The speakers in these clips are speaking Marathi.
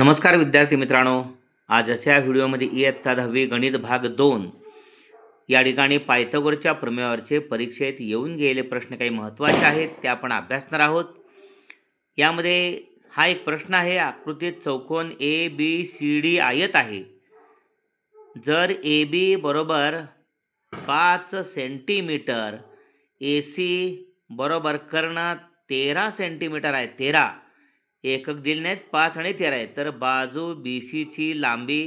नमस्कार विद्यार्थी मित्रांनो आजच्या व्हिडिओमध्ये इयत्ता दहावी गणित भाग दोन या ठिकाणी पायथगोरच्या प्रमेयावरचे परीक्षेत येऊन गेलेले प्रश्न काही महत्त्वाचे आहेत ते आपण अभ्यासणार आहोत यामध्ये हा एक प्रश्न आहे आकृतीत चौकोन ए बी सी डी आयत आहे जर ए बी बरोबर पाच सेंटीमीटर ए सी बरोबर कर्ण तेरा सेंटीमीटर आहे तेरा एकक दिले नाहीत पाच आणि तेरा आहेत तर बाजू बी सीची लांबी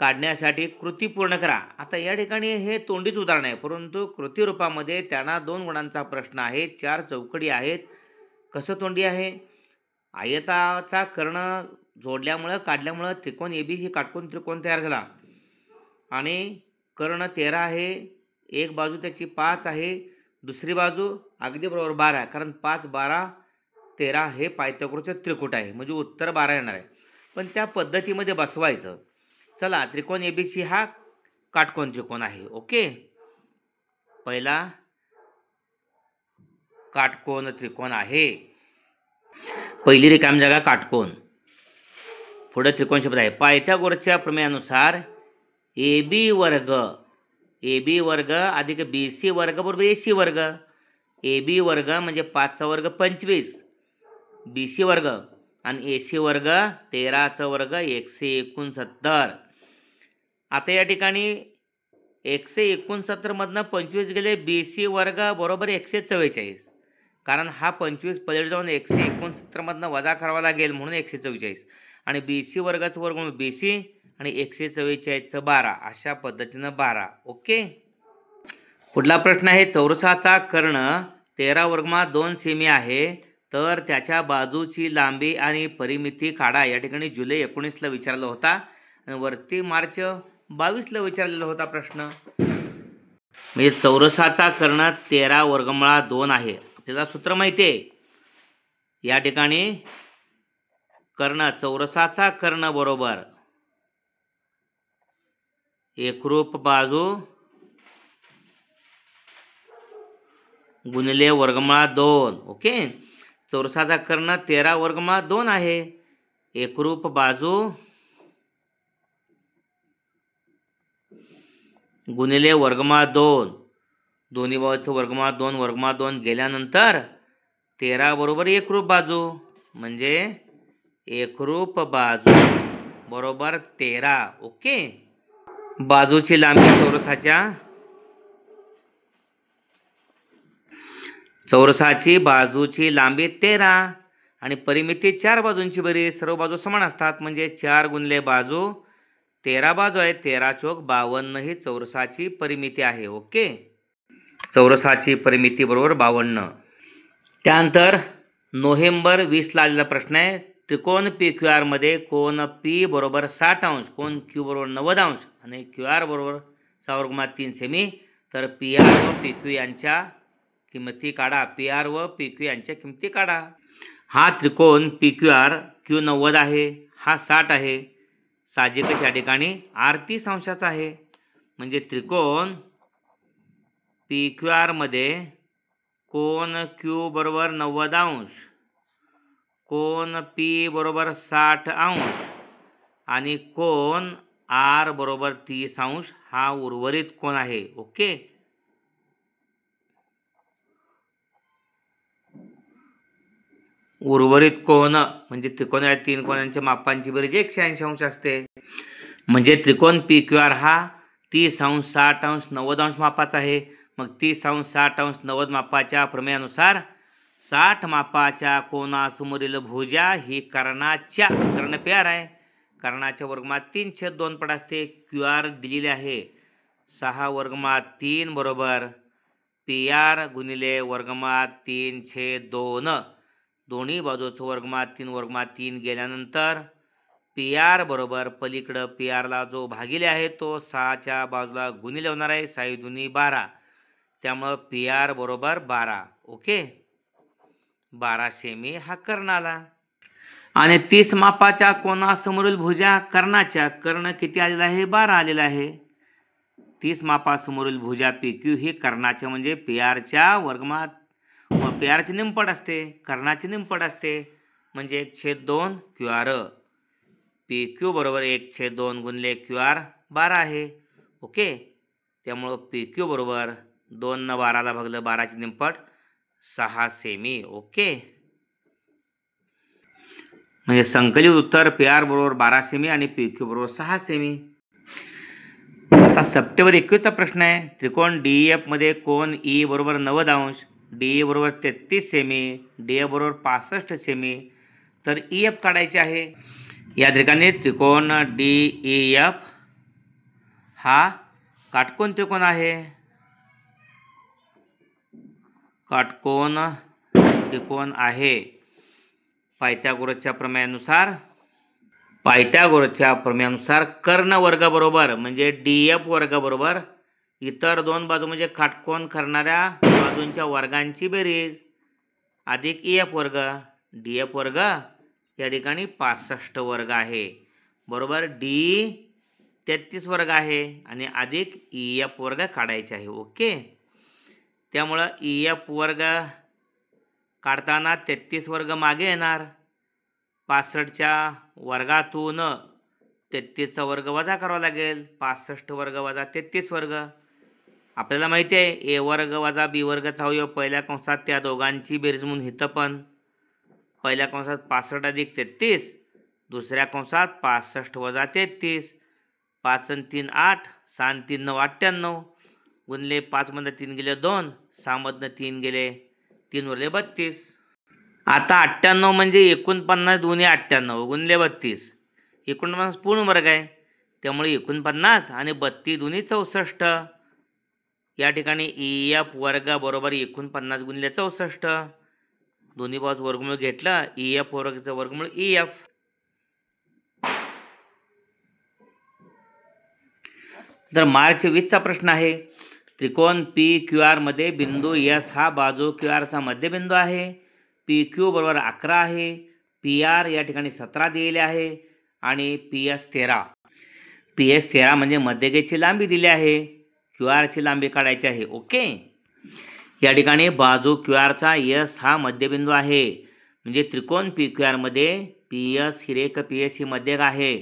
काढण्यासाठी कृती पूर्ण करा आता या ठिकाणी हे तोंडीच उदाहरण आहे परंतु कृती रूपामध्ये त्यांना दोन गुणांचा प्रश्न आहे चार चौकडी आहेत कसं तोंडी आहे आयताचा कर्ण जोडल्यामुळं काढल्यामुळं त्रिकोण ए बी ही काटकोन त्रिकोण तयार झाला आणि कर्ण तेरा आहे एक बाजू त्याची पाच आहे दुसरी बाजू अगदी बरोबर बारा कारण पाच बारा तेरा हे पायथ्याकोरचं त्रिकूट आहे म्हणजे उत्तर बारा येणार आहे पण त्या पद्धतीमध्ये बसवायचं चला त्रिकोण ए बी सी हा काटकोण त्रिकोण आहे ओके पहिला काटकोण त्रिकोण आहे पहिली रिकाम जागा काटकोण पुढे त्रिकोण शब्द आहे पायथ्यागोरच्या प्रमेयानुसार ए बी वर्ग ए बी वर्ग अधिक बी सी वर्ग बरोबर ए सी वर्ग ए बी वर्ग म्हणजे पाचचा वर्ग पंचवीस बी सी वर्ग आणि ए सी वर्ग तेराचा वर्ग एकशे एकोणसत्तर आता या ठिकाणी एकशे एकोणसत्तरमधनं पंचवीस गेले बी सी वर्ग बरोबर एकशे चव्वेचाळीस कारण हा पंचवीस पलीड जाऊन एकशे एकोणसत्तरमधनं वजा करावा लागेल म्हणून एकशे चव्वेचाळीस आणि बी सी वर्गाचं वर्ग म्हणून बी सी आणि एकशे चव्वेचाळीसचं बारा अशा पद्धतीनं बारा ओके पुढला प्रश्न आहे चौरसाचा कर्ण तेरा वर्गमा दोन सीमी आहे तर त्याच्या बाजूची लांबी आणि परिमिती काढा या ठिकाणी जुलै एकोणीसला विचारला होता आणि वरती मार्च बावीसला विचारलेला होता प्रश्न म्हणजे चौरसाचा कर्ण तेरा वर्गमळा दोन आहे आपल्याला सूत्र माहिती आहे या ठिकाणी कर्ण चौरसाचा कर्ण बरोबर एकरूप बाजू गुणले वर्गमळा दोन ओके चौरसाचा कर्ण तेरा वर्गमा दोन आहे एकरूप बाजू गुणिले वर्गमा दोन दोन्ही बाजूचं वर्गमा दोन वर्गमा दोन गेल्यानंतर तेरा बरोबर एकरूप बाजू म्हणजे एकरूप बाजू बरोबर तेरा ओके बाजूची लांबी चौरसाच्या चौरसाची बाजूची लांबी तेरा आणि परिमिती चार बाजूंची बरी सर्व बाजू समान असतात म्हणजे चार गुणले बाजू तेरा बाजू आहे तेरा चोक बावन्न ही चौरसाची परिमिती आहे ओके चौरसाची परिमिती बरोबर बावन्न त्यानंतर नोव्हेंबर वीसला आलेला प्रश्न आहे त्रिकोण पी क्यू आरमध्ये कोण पी बरोबर साठ अंश कोण क्यू बरोबर नव्वद अंश आणि क्यू आर बरोबर सहा तीन सेमी तर पी आर व पी क्यू यांच्या किमती काढा पी आर व पी क्यू यांच्या किमती काढा हा त्रिकोण पी क्यू आर क्यू नव्वद आहे हा साठ आहे साजिकच या ठिकाणी आर अंशाचा आहे म्हणजे त्रिकोण पी क्यू आरमध्ये कोण क्यू बरोबर नव्वद अंश कोण पी बरोबर साठ अंश आणि कोण आर बरोबर तीस अंश हा उर्वरित कोण आहे ओके उर्वरित कोण म्हणजे त्रिकोण या तीन कोणांच्या मापांची बरीच एकशे ऐंशी अंश असते म्हणजे त्रिकोण पी क्यू आर हा तीस अंश साठ अंश नव्वद अंश मापाचा आहे मग तीस अंश साठ अंश नव्वद मापाच्या प्रमेयानुसार साठ मापाच्या कोणासमोरील भुजा ही कर्णाच्या कर्ण प्यार आहे कर्णाच्या वर्गमात तीन छेद दोन पट असते क्यू आर दिलेले आहे सहा वर्गमात तीन बरोबर पी आर गुणिले वर्गमात तीन छेद दोन दोन्ही बाजूचं वर्गमा तीन वर्गमा तीन गेल्यानंतर पी आर बरोबर पलीकडं पी आरला जो भागिले आहे तो सहाच्या बाजूला गुणिले होणार आहे साई दुनी बारा त्यामुळं पी आर बरोबर बारा ओके बारा सेमी हा कर्ण आला आणि तीस मापाच्या कोणासमोरील भुजा कर्णाच्या कर्ण किती आलेला आहे बारा आलेला आहे तीस मापासमोरील भुजा पी क्यू ही कर्णाच्या म्हणजे पी आरच्या वर्गमात पी आरची निमपट असते कर्णाची निमपट असते म्हणजे एक छेद दोन क्यू आर पी क्यू बरोबर एक छेद दोन गुणले क्यू आर बारा आहे ओके त्यामुळं पी क्यू बरोबर दोन न बाराला भगलं बाराची निमपट सहा सेमी ओके म्हणजे संकलित उत्तर पी आर बरोबर बारा सेमी आणि पी क्यू बरोबर सहा सेमी आता सप्टेंबर एकवीसचा प्रश्न आहे त्रिकोण डी एफमध्ये कोण ई बरोबर नव्वद अंश डी ए बरोबर तेहत्तीस सेमी डी ए बरोबर पासष्ट सेमी तर ई एफ काढायचे आहे या ठिकाणी त्रिकोण डी ई एफ हा काटकोण त्रिकोण आहे काटकोण त्रिकोण आहे प्रमायानुसार प्रमेयानुसार पायथ्यागोरसच्या प्रमेयानुसार कर्ण बरोबर म्हणजे डी एफ वर्गाबरोबर इतर दोन बाजू म्हणजे खाटकोन करणाऱ्या बाजूंच्या वर्गांची बेरीज अधिक ई e एफ वर्ग डी एफ वर्ग या ठिकाणी पासष्ट वर्ग आहे बरोबर डी तेहत्तीस वर्ग आहे आणि अधिक ई e एफ वर्ग काढायचे आहे ओके त्यामुळं ई e एफ वर्ग काढताना तेहत्तीस वर्ग मागे येणार पासष्टच्या वर्गातून तेहतीसचा वर्ग वजा करावा लागेल पासष्ट वर्ग वजा तेहत्तीस वर्ग आपल्याला माहिती आहे ए वर्ग वजा बी वर्गचा अवयव पहिल्या कंसात त्या दोघांची बेरीज म्हणून हिथं पण पहिल्या कंसात पासष्ट अधिक तेहतीस दुसऱ्या कंसात पासष्ट वजा तेहतीस पाच तीन आठ सहा तीन नऊ अठ्ठ्याण्णव गुणले पाचमधनं तीन गेले दोन सहामधनं तीन गेले तीन उरले बत्तीस आता अठ्ठ्याण्णव म्हणजे एकोणपन्नास दोन्ही अठ्ठ्याण्णव गुणले बत्तीस एकोणपन्नास पूर्ण वर्ग आहे त्यामुळे एकोणपन्नास आणि बत्तीस दोन्ही चौसष्ट या ठिकाणी ई एफ वर्गाबरोबर पन्नास गुणिले चौसष्ट दोन्ही बाजू वर्गमूळ घेतला ई एफ वर्गाचा वर्गमूळ ई एफ तर मार्च वीसचा प्रश्न आहे त्रिकोण पी क्यू आरमध्ये बिंदू एस हा बाजू क्यू आरचा मध्यबिंदू आहे पी क्यू बरोबर अकरा आहे पी आर या ठिकाणी सतरा दिलेले आहे आणि पी एस तेरा पी एस तेरा म्हणजे मध्यगेची लांबी दिली आहे क्यू आरची लांबी काढायची आहे ओके या ठिकाणी बाजू क्यू आरचा यस हा मध्यबिंदू आहे म्हणजे त्रिकोण पी क्यू आरमध्ये पी एस हिरेक पी एस ही मध्य आहे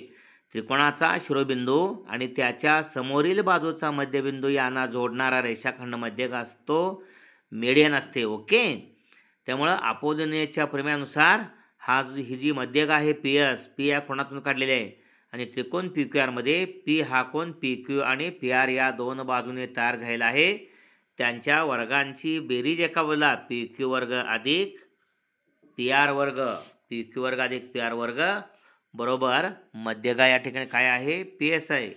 त्रिकोणाचा शिरोबिंदू आणि त्याच्या समोरील बाजूचा मध्यबिंदू यांना जोडणारा रेषाखंड मध्यक असतो मेडियन असते ओके त्यामुळं आपोदनीयच्या प्रमेयानुसार हा ही जी मध्यक आहे पी एस पी या कोणातून काढलेली आहे आणि त्रिकोण पी क्यू आरमध्ये पी हा कोण पी क्यू आणि पी आर या दोन बाजूने तयार झालेला आहे त्यांच्या वर्गांची बेरीज एका बोला पी क्यू वर्ग अधिक पी आर वर्ग पी क्यू वर्ग अधिक पी आर वर्ग बरोबर मध्यगा या ठिकाणी काय आहे पी एस आहे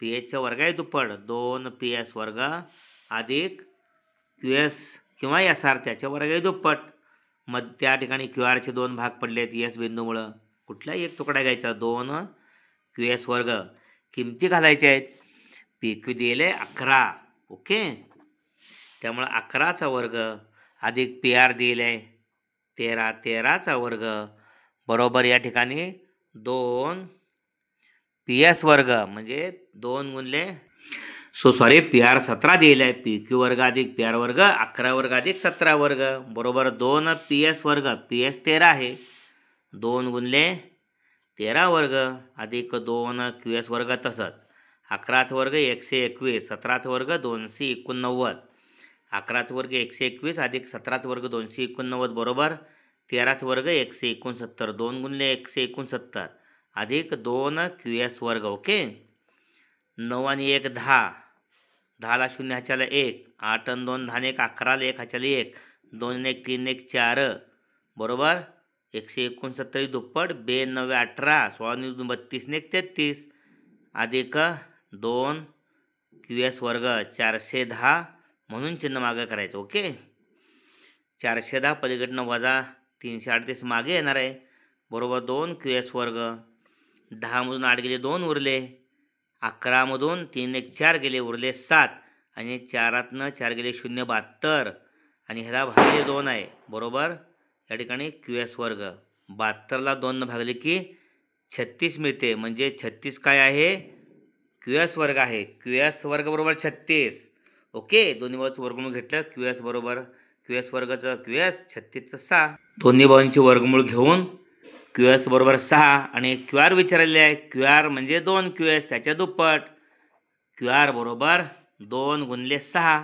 पी एचचं वर्ग आहे दुप्पट दोन पी एस वर्ग अधिक क्यू एस किंवा एस आर त्याचे वर्ग आहे दुप्पट मग त्या ठिकाणी क्यू आरचे दोन भाग पडले पडलेत एस बिंदूमुळं कुठलाही एक तुकडा घ्यायचा दोन क्यू एस वर्ग किमती घालायच्या आहेत पी क्यू दिलेलं आहे अकरा ओके त्यामुळं अकराचा वर्ग अधिक पी आर दिलं आहे तेरा तेराचा वर्ग बरोबर या ठिकाणी दोन पी एस वर्ग म्हणजे दोन गुणले सो सॉरी पी आर सतरा दिले आहे पी क्यू वर्ग अधिक पी आर वर्ग अकरा वर्ग अधिक सतरा वर्ग बरोबर दोन पी एस वर्ग पी एस तेरा आहे दोन गुणले तेरा वर्ग अधिक दोन क्यू एस वर्ग तसंच अकराच वर्ग एकशे एकवीस सतराच वर्ग दोनशे एकोणनव्वद अकराच वर्ग एकशे एकवीस अधिक सतराच वर्ग दोनशे एकोणनव्वद बरोबर तेराच वर्ग एकशे एकोणसत्तर दोन गुणले एकशे एकोणसत्तर अधिक दोन क्यू एस वर्ग ओके नऊ आणि एक दहा दहाला शून्य ह्याच्याला एक आठ आणि दोन दहा एक अकराला एक ह्याच्याला एक दोन एक तीन एक चार बरोबर एकशे एकोणसत्तरी दुप्पट बेनव्वे अठरा सोळा दोन बत्तीसने एक तेहत्तीस अधिक दोन क्यू एस वर्ग चारशे दहा म्हणून चिन्ह मागे करायचं ओके चारशे दहा पलीकडनं वजा तीनशे अडतीस मागे येणार आहे बरोबर दोन क्यू एस वर्ग दहामधून आठ गेले दोन उरले अकरामधून तीन एक चार गेले उरले सात आणि चारातनं चार गेले शून्य बहात्तर आणि ह्याला भागले दोन आहे बरोबर या ठिकाणी क्यू एस वर्ग बहात्तरला दोन भागले की छत्तीस मिळते म्हणजे छत्तीस काय आहे क्यू एस वर्ग आहे क्यू एस वर्ग बरोबर छत्तीस ओके दोन्ही बाजूचं वर्गमूळ घेतलं क्यू एस बरोबर क्यू एस वर्गाचं क्यू एस छत्तीसचं सहा दोन्ही बाजूंची वर्गमूळ घेऊन क्यू एस बरोबर सहा आणि क्यू आर विचारलेले आहे क्यू आर म्हणजे दोन क्यू एस त्याच्या दुप्पट क्यू आर बरोबर दोन गुणले सहा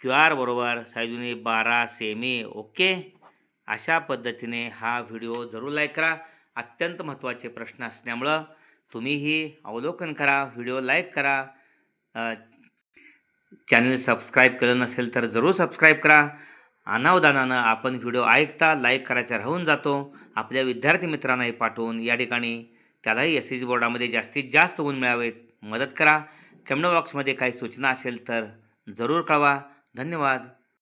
क्यू आर बरोबर साईजुनी बारा सेमी ओके अशा पद्धतीने हा व्हिडिओ जरूर लाईक करा अत्यंत महत्त्वाचे प्रश्न असल्यामुळं तुम्हीही अवलोकन करा व्हिडिओ लाईक करा चॅनल सबस्क्राईब केलं नसेल तर जरूर सबस्क्राईब करा अनावदानानं आपण व्हिडिओ ऐकता लाईक करायचा राहून जातो आपल्या विद्यार्थी मित्रांनाही पाठवून या ठिकाणी त्यालाही एस एस बोर्डामध्ये जास्तीत जास्त गुण मिळावेत मदत करा कमेंट बॉक्समध्ये काही सूचना असेल तर जरूर कळवा धन्यवाद